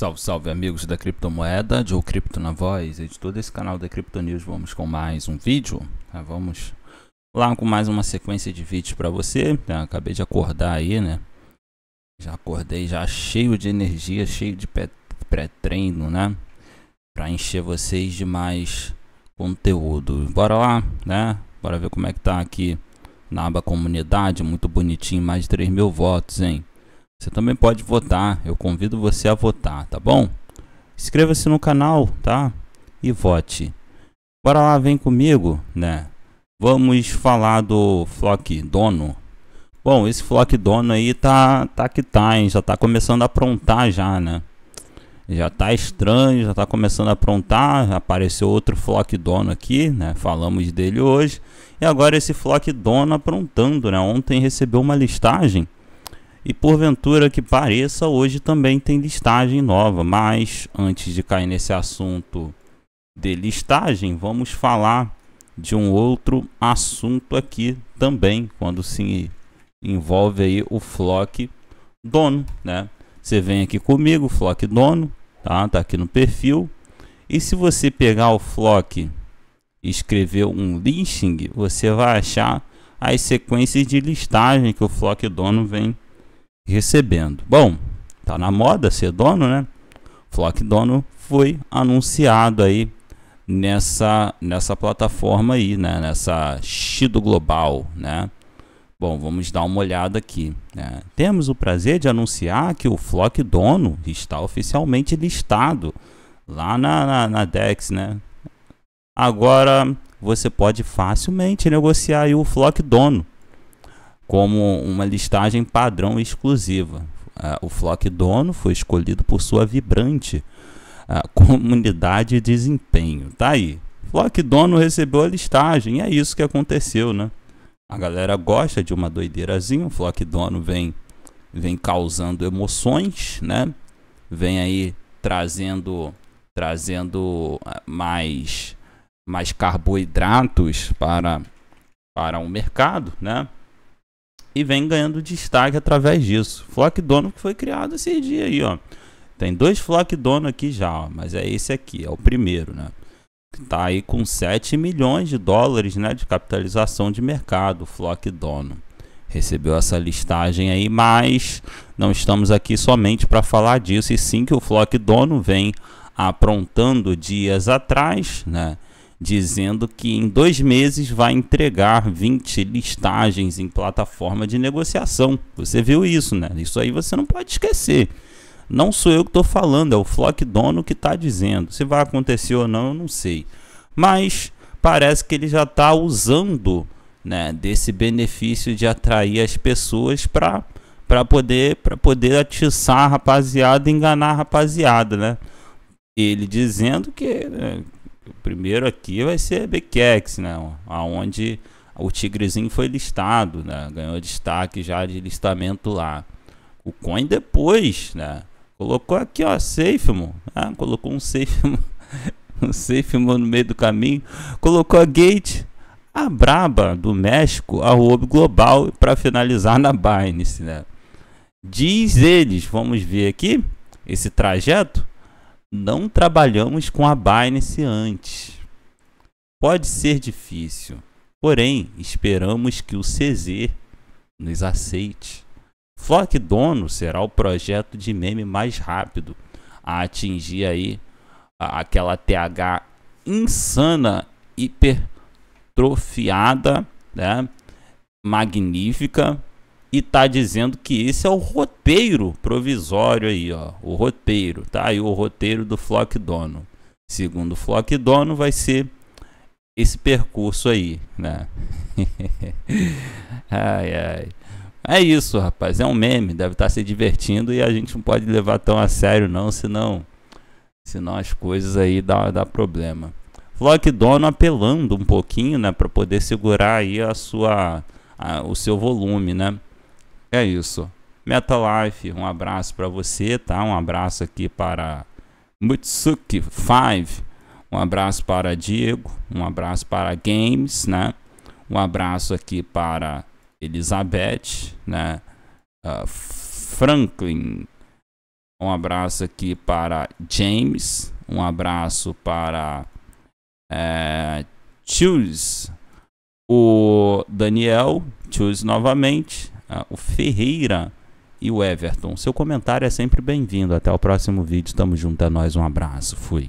Salve, salve amigos da criptomoeda, Joe Cripto na voz, editor desse canal da criptonews News, vamos com mais um vídeo, tá? vamos lá com mais uma sequência de vídeos para você, acabei de acordar aí, né, já acordei já cheio de energia, cheio de pré-treino, né, para encher vocês de mais conteúdo, bora lá, né, bora ver como é que tá aqui na aba comunidade, muito bonitinho, mais de 3 mil votos, hein, você também pode votar, eu convido você a votar, tá bom? Inscreva-se no canal, tá? E vote. Bora lá, vem comigo, né? Vamos falar do Flock Dono. Bom, esse Flock Dono aí tá, tá que tá, hein? Já tá começando a aprontar já, né? Já tá estranho, já tá começando a aprontar. Apareceu outro Flock Dono aqui, né? Falamos dele hoje. E agora esse Flock Dono aprontando, né? Ontem recebeu uma listagem e porventura que pareça, hoje também tem listagem nova. Mas antes de cair nesse assunto de listagem, vamos falar de um outro assunto aqui também, quando se envolve aí o Flock dono, né? Você vem aqui comigo, Flock dono, tá? Tá aqui no perfil. E se você pegar o Flock e escrever um listing, você vai achar as sequências de listagem que o Flock dono vem recebendo. Bom, tá na moda ser dono, né? Flock Dono foi anunciado aí nessa, nessa plataforma aí, né? Nessa Shido Global, né? Bom, vamos dar uma olhada aqui. Né? Temos o prazer de anunciar que o Flock Dono está oficialmente listado lá na, na, na DEX, né? Agora você pode facilmente negociar o Flock Dono como uma listagem padrão exclusiva. Uh, o flock dono foi escolhido por sua vibrante uh, comunidade de desempenho. Tá aí. Flock dono recebeu a listagem. é isso que aconteceu, né? A galera gosta de uma doideirazinha. O flock dono vem, vem causando emoções, né? Vem aí trazendo trazendo ah, mais mais carboidratos para para o mercado, né? e vem ganhando destaque através disso. Flock dono que foi criado esse dia aí, ó. Tem dois Flock dono aqui já, ó, mas é esse aqui, é o primeiro, né? Tá aí com 7 milhões de dólares, né, de capitalização de mercado, Flock dono. Recebeu essa listagem aí, mas não estamos aqui somente para falar disso, e sim que o Flock dono vem aprontando dias atrás, né? dizendo que em dois meses vai entregar 20 listagens em plataforma de negociação. Você viu isso, né? Isso aí você não pode esquecer. Não sou eu que estou falando, é o Flock Dono que está dizendo. Se vai acontecer ou não, eu não sei. Mas parece que ele já está usando né, desse benefício de atrair as pessoas para para poder para poder atiçar a rapaziada, enganar a rapaziada, né? Ele dizendo que né, o primeiro aqui vai ser BQX, né? Onde o Tigrezinho foi listado, né? Ganhou destaque já de listamento lá. O Coin depois, né? Colocou aqui, ó, SafeMo. Ah, né? colocou um SafeMo. um SafeMo no meio do caminho. Colocou a Gate. A Braba do México, a Ruob Global, para finalizar na Binance, né? Diz eles, vamos ver aqui esse trajeto não trabalhamos com a Binance antes. Pode ser difícil, porém esperamos que o CZ nos aceite. Flock Dono será o projeto de meme mais rápido a atingir aí aquela TH insana, hipertrofiada, né? magnífica e tá dizendo que esse é o roteiro provisório aí, ó, o roteiro, tá? Aí o roteiro do Flock Dono. Segundo o Flock Dono vai ser esse percurso aí, né? ai ai. É isso, rapaz, é um meme, deve estar tá se divertindo e a gente não pode levar tão a sério não, senão senão as coisas aí dá, dá problema. Flock Dono apelando um pouquinho, né, para poder segurar aí a sua a, o seu volume, né? é isso. MetaLife, um abraço para você, tá? Um abraço aqui para Mutsuki 5, um abraço para Diego, um abraço para Games, né? Um abraço aqui para Elizabeth, né? Uh, Franklin, um abraço aqui para James, um abraço para é, Choose, o Daniel, Choose novamente, uh, o Ferreira e o Everton. Seu comentário é sempre bem-vindo. Até o próximo vídeo. Tamo junto, é nóis. Um abraço. Fui.